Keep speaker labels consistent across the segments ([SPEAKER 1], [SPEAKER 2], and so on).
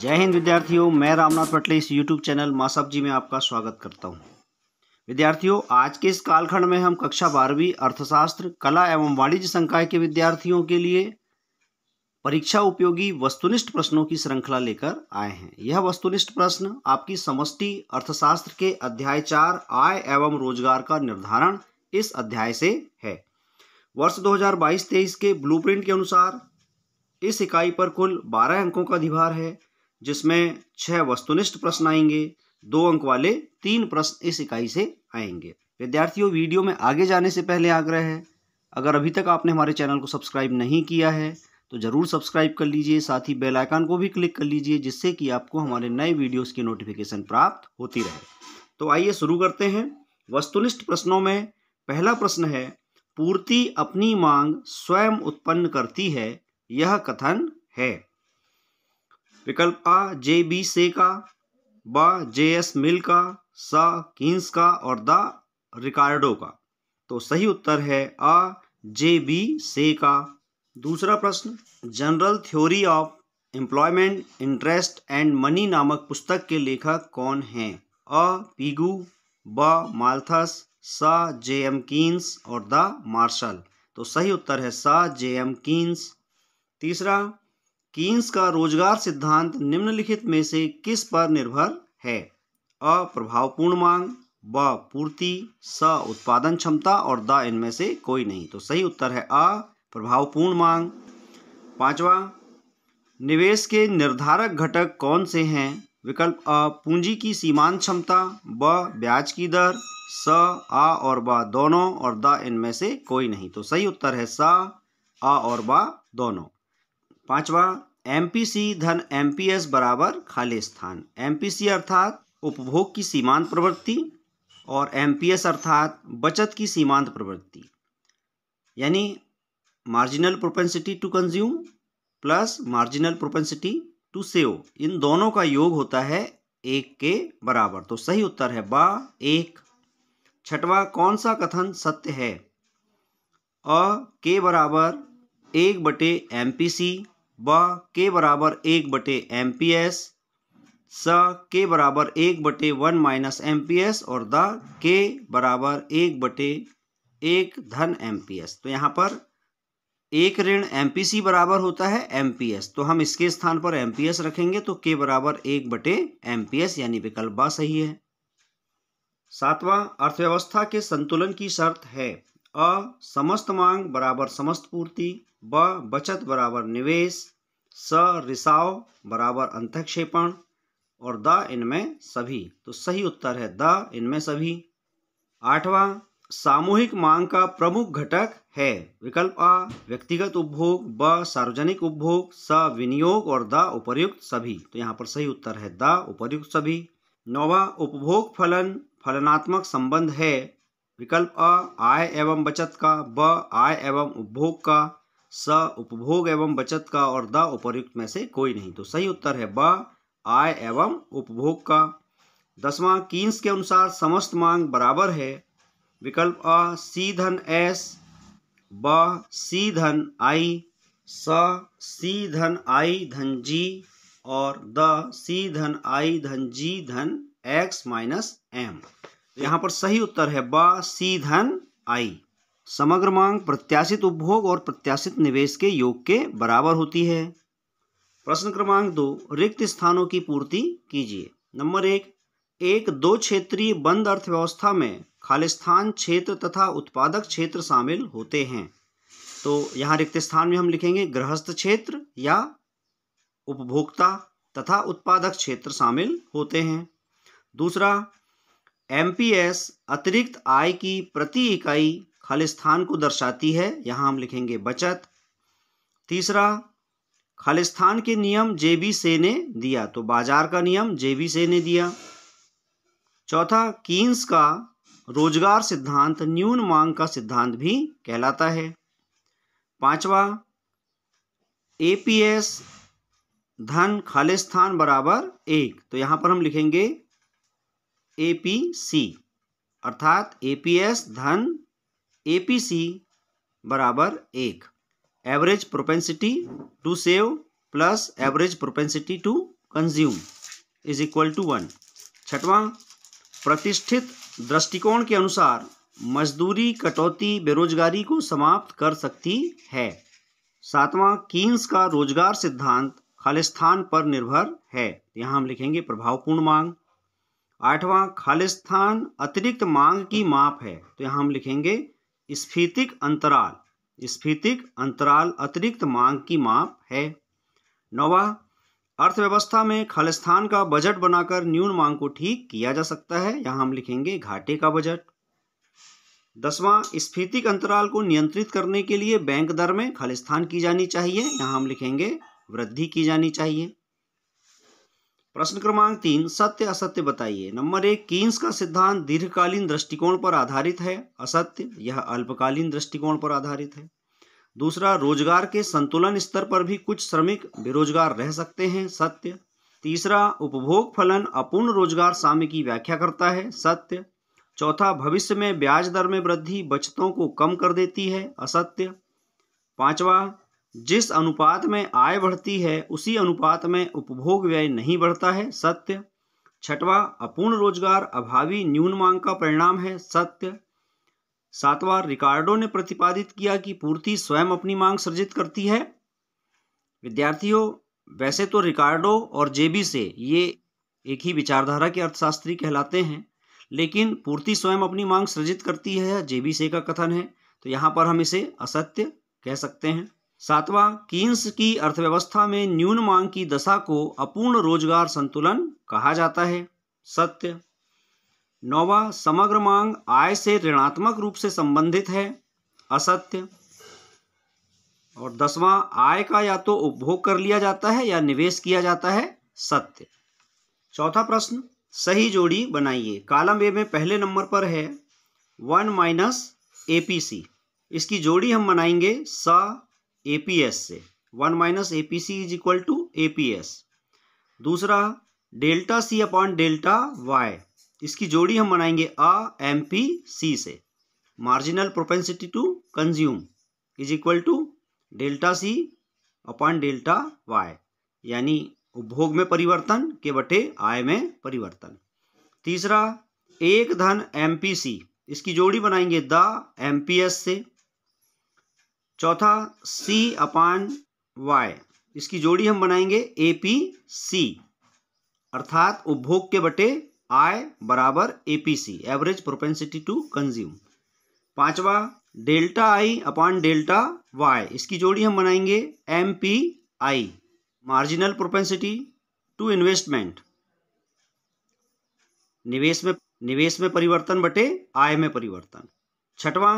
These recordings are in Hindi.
[SPEAKER 1] जय हिंद विद्यार्थियों मैं रामनाथ पटले इस यूट्यूब चैनल मासब जी में आपका स्वागत करता हूं विद्यार्थियों आज के इस कालखंड में हम कक्षा बारहवीं अर्थशास्त्र कला एवं वाणिज्य संकाय के विद्यार्थियों के लिए परीक्षा उपयोगी वस्तुनिष्ठ प्रश्नों की श्रृंखला लेकर आए हैं यह वस्तुनिष्ठ प्रश्न आपकी समष्टि अर्थशास्त्र के अध्याय चार आय एवं रोजगार का निर्धारण इस अध्याय से है वर्ष 2022-23 के ब्लूप्रिंट के अनुसार इस इकाई पर कुल 12 अंकों का अधिभार है जिसमें छह वस्तुनिष्ठ प्रश्न आएंगे दो अंक वाले तीन प्रश्न इस इकाई से आएंगे विद्यार्थियों वीडियो में आगे जाने से पहले आग्रह है अगर अभी तक आपने हमारे चैनल को सब्सक्राइब नहीं किया है तो ज़रूर सब्सक्राइब कर लीजिए साथ ही बेल आइकन को भी क्लिक कर लीजिए जिससे कि आपको हमारे नए वीडियोस की नोटिफिकेशन प्राप्त होती रहे तो आइए शुरू करते हैं वस्तुनिष्ठ प्रश्नों में पहला प्रश्न है पूर्ति अपनी मांग स्वयं उत्पन्न करती है यह कथन है विकल्प आ जे बी से का ब जे एस मिल का स किन्स का और द रिकार्डो का तो सही उत्तर है अ जे बी से का दूसरा प्रश्न general theory of employment interest and money नामक पुस्तक के लेखक कौन हैं अ पीगू ब माल्थस स जे एम किन्स और द मार्शल तो सही उत्तर है स जे एम किन्स तीसरा कीन्स का रोजगार सिद्धांत निम्नलिखित में से किस पर निर्भर है अ प्रभावपूर्ण मांग ब पूर्ति स उत्पादन क्षमता और द इनमें से कोई नहीं तो सही उत्तर है अ प्रभावपूर्ण मांग पांचवा निवेश के निर्धारक घटक कौन से हैं विकल्प अ पूंजी की सीमांत क्षमता ब ब्याज की दर स आ और ब दोनों और द इनमें से कोई नहीं तो सही उत्तर है स आ और ब दोनों पांचवा एम धन एम बराबर खाली स्थान एम अर्थात उपभोग की सीमांत प्रवृत्ति और एम अर्थात बचत की सीमांत प्रवृत्ति यानी marginal propensity to consume plus marginal propensity to save इन दोनों का योग होता है एक के बराबर तो सही उत्तर है बा एक छठवा कौन सा कथन सत्य है अ के बराबर एक बटे एम पी सी ब के बराबर एक बटे एम पी एस स के बराबर एक बटे one minus M P S और द के बराबर एक बटे एक धन एम पी एस तो यहाँ पर एक ऋण एम पी सी बराबर होता है एम पी एस तो हम इसके स्थान पर एम पी एस रखेंगे तो के बराबर एक बटे एम पी एस यानी विकल्प बा सही है सातवां अर्थव्यवस्था के संतुलन की शर्त है अ समस्त मांग बराबर समस्त पूर्ति ब बचत बराबर निवेश स रिसाव बराबर अंतक्षेपण और द इनमें सभी तो सही उत्तर है द इनमें सभी आठवां सामूहिक मांग का प्रमुख घटक है विकल्प आ व्यक्तिगत उपभोग ब सार्वजनिक उपभोग स विनियोग और द उपर्युक्त सभी तो यहाँ पर सही उत्तर है द उपर्युक्त सभी नौवा उपभोग फलन फलनात्मक संबंध है विकल्प अ आय एवं बचत का ब आय एवं उपभोग का स उपभोग एवं बचत का और द उपर्युक्त में से कोई नहीं तो सही उत्तर है ब आय एवं उपभोग का दसवां कीन्स के अनुसार समस्त मांग बराबर है विकल्प अ सी धन एस ब सी धन आई स सी धन आई धन जी और द सी धन आई धन जी धन एक्स माइनस एम यहाँ पर सही उत्तर है ब सी धन आई समग्र मांग प्रत्याशित उपभोग और प्रत्याशित निवेश के योग के बराबर होती है प्रश्न क्रमांक दो रिक्त स्थानों की पूर्ति कीजिए नंबर एक एक दो क्षेत्रीय बंद अर्थव्यवस्था में खालिस्थान क्षेत्र तथा उत्पादक क्षेत्र शामिल होते हैं तो यहाँ रिक्त स्थान में हम लिखेंगे गृहस्थ क्षेत्र या उपभोक्ता तथा उत्पादक क्षेत्र शामिल होते हैं दूसरा एम अतिरिक्त आय की प्रति इकाई खालिस्तान को दर्शाती है यहाँ हम लिखेंगे बचत तीसरा खालिस्थान के नियम जेबी से ने दिया तो बाजार का नियम जेबी से ने दिया चौथा कीन्स का रोजगार सिद्धांत न्यून मांग का सिद्धांत भी कहलाता है पांचवा एपीएस धन खालिस्थान बराबर एक तो यहाँ पर हम लिखेंगे ए पी सी अर्थात ए पी एस धन ए पी सी बराबर एक average propensity to save plus average propensity to consume is equal to one छठवां प्रतिष्ठित दृष्टिकोण के अनुसार मजदूरी कटौती बेरोजगारी को समाप्त कर सकती है सातवां कीन्स का रोजगार सिद्धांत खालिस्तान पर निर्भर है यहाँ हम लिखेंगे प्रभावपूर्ण मांग आठवां खालिस्थान अतिरिक्त मांग की माप है तो यहाँ हम लिखेंगे स्फीतिक अंतराल स्फीतिक अंतराल अतिरिक्त मांग की माप है नौवा अर्थव्यवस्था में खालिस्थान का बजट बनाकर न्यून मांग को ठीक किया जा सकता है यहाँ हम लिखेंगे घाटे का बजट दसवां स्फीतिक अंतराल को नियंत्रित करने के लिए बैंक दर में खालिस्थान की जानी चाहिए यहाँ हम लिखेंगे वृद्धि की जानी चाहिए प्रश्न क्रमांक तीन सत्य असत्य बताइए नंबर एक कीन्स का सिद्धांत दीर्घकालीन दृष्टिकोण पर आधारित है असत्य यह अल्पकालीन दृष्टिकोण पर आधारित है दूसरा रोजगार के संतुलन स्तर पर भी कुछ श्रमिक बेरोजगार रह सकते हैं सत्य तीसरा उपभोग फलन अपूर्ण रोजगार साम्य की व्याख्या करता है सत्य चौथा भविष्य में ब्याज दर में वृद्धि बचतों को कम कर देती है असत्य पांचवा जिस अनुपात में आय बढ़ती है उसी अनुपात में उपभोग व्यय नहीं बढ़ता है सत्य छठवा अपूर्ण रोजगार अभावी न्यून मांग का परिणाम है सत्य सातवां रिकार्डो ने प्रतिपादित किया कि पूर्ति स्वयं अपनी मांग सृजित करती है विद्यार्थियों वैसे तो रिकार्डो और जेबी से ये एक ही विचारधारा के अर्थशास्त्री कहलाते हैं लेकिन पूर्ति स्वयं अपनी मांग सृजित करती है जेबी से का कथन है तो यहाँ पर हम इसे असत्य कह सकते हैं सातवां कीन्स की अर्थव्यवस्था में न्यून मांग की दशा को अपूर्ण रोजगार संतुलन कहा जाता है सत्य नौवा समग्र मांग आय से ऋणात्मक रूप से संबंधित है असत्य और दसवां आय का या तो उपभोग कर लिया जाता है या निवेश किया जाता है सत्य चौथा प्रश्न सही जोड़ी बनाइए कालम ए में पहले नंबर पर है वन माइनस ए इसकी जोड़ी हम बनाएंगे स एपीएस से one minus A P C is equal to A P S दूसरा delta C upon delta Y इसकी जोड़ी हम बनाएंगे आ एम पी सी से marginal propensity to consume is equal to delta C upon delta Y यानी उपभोग में परिवर्तन के बटे आय में परिवर्तन तीसरा एक धन एम पी सी इसकी जोड़ी बनाएंगे द एम पी एस से चौथा सी अपान वाई इसकी जोड़ी हम बनाएंगे ए पी सी अर्थात उपभोग के बटे आय बराबर A P C average propensity to consume पांचवा delta I upon delta Y इसकी जोड़ी हम बनाएंगे M P I marginal propensity to investment निवेश में निवेश में परिवर्तन बटे आय में परिवर्तन छठवां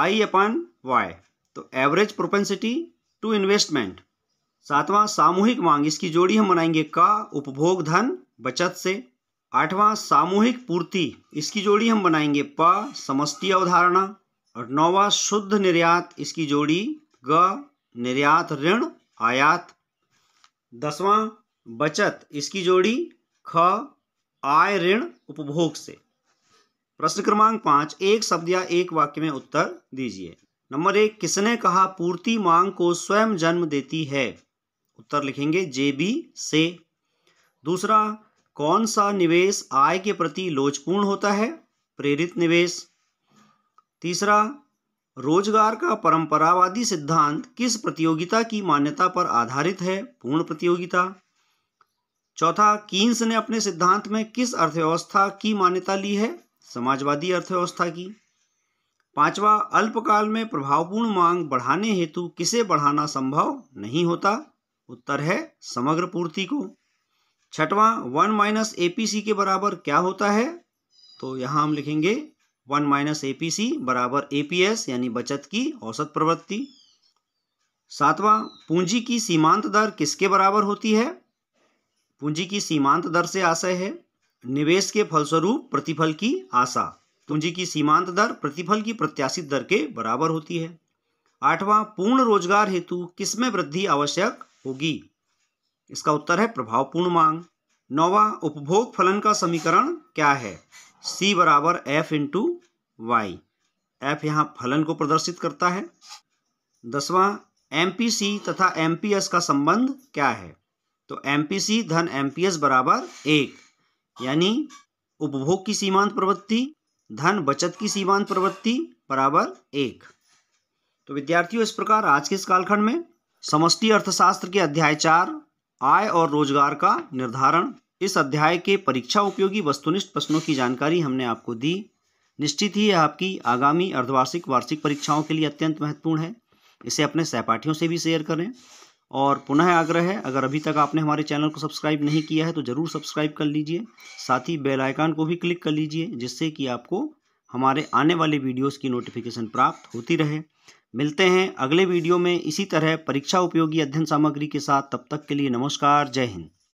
[SPEAKER 1] आई अपन वाई तो एवरेज प्रोपेंसिटी टू इन्वेस्टमेंट सातवां सामूहिक मांग इसकी जोड़ी हम बनाएंगे का उपभोग धन बचत से आठवां सामूहिक पूर्ति इसकी जोड़ी हम बनाएंगे प समष्टि अवधारणा और नौवा शुद्ध निर्यात इसकी जोड़ी ग निर्यात ऋण आयात दसवां बचत इसकी जोड़ी ख आय ऋण उपभोग से प्रश्न क्रमांक पांच एक शब्द या एक वाक्य में उत्तर दीजिए नंबर एक किसने कहा पूर्ति मांग को स्वयं जन्म देती है उत्तर लिखेंगे जे बी से दूसरा कौन सा निवेश आय के प्रति लोचपूर्ण होता है प्रेरित निवेश तीसरा रोजगार का परंपरावादी सिद्धांत किस प्रतियोगिता की मान्यता पर आधारित है पूर्ण प्रतियोगिता चौथा कीन्स ने अपने सिद्धांत में किस अर्थव्यवस्था की मान्यता ली है समाजवादी अर्थव्यवस्था की पांचवा अल्पकाल में प्रभावपूर्ण मांग बढ़ाने हेतु किसे बढ़ाना संभव नहीं होता उत्तर है समग्र पूर्ति को छठवां वन माइनस ए के बराबर क्या होता है तो यहाँ हम लिखेंगे वन माइनस ए बराबर ए यानी बचत की औसत प्रवृत्ति सातवां पूंजी की सीमांत दर किसके बराबर होती है पूंजी की सीमांत दर से आशय है निवेश के फलस्वरूप प्रतिफल की आशा पूंजी की सीमांत दर प्रतिफल की प्रत्याशित दर के बराबर होती है आठवां पूर्ण रोजगार हेतु किसमें वृद्धि आवश्यक होगी इसका उत्तर है प्रभावपूर्ण मांग नौवा उपभोग फलन का समीकरण क्या है सी बराबर एफ इंटू वाई एफ यहाँ फलन को प्रदर्शित करता है दसवां एम तथा एम का संबंध क्या है तो एम धन एम बराबर एक यानी उपभोग की सीमांत प्रवृत्ति धन बचत की सीमांत प्रवृत्ति बराबर एक तो विद्यार्थियों इस प्रकार आज के इस कालखंड में समष्टि अर्थशास्त्र के अध्याय चार आय और रोजगार का निर्धारण इस अध्याय के परीक्षा उपयोगी वस्तुनिष्ठ प्रश्नों की जानकारी हमने आपको दी निश्चित ही यह आपकी आगामी अर्धवार्षिक वार्षिक परीक्षाओं के लिए अत्यंत महत्वपूर्ण है इसे अपने सहपाठियों से भी शेयर करें और पुनः आग्रह है अगर अभी तक आपने हमारे चैनल को सब्सक्राइब नहीं किया है तो ज़रूर सब्सक्राइब कर लीजिए साथ ही बेल आइकन को भी क्लिक कर लीजिए जिससे कि आपको हमारे आने वाले वीडियोस की नोटिफिकेशन प्राप्त होती रहे मिलते हैं अगले वीडियो में इसी तरह परीक्षा उपयोगी अध्ययन सामग्री के साथ तब तक के लिए नमस्कार जय हिंद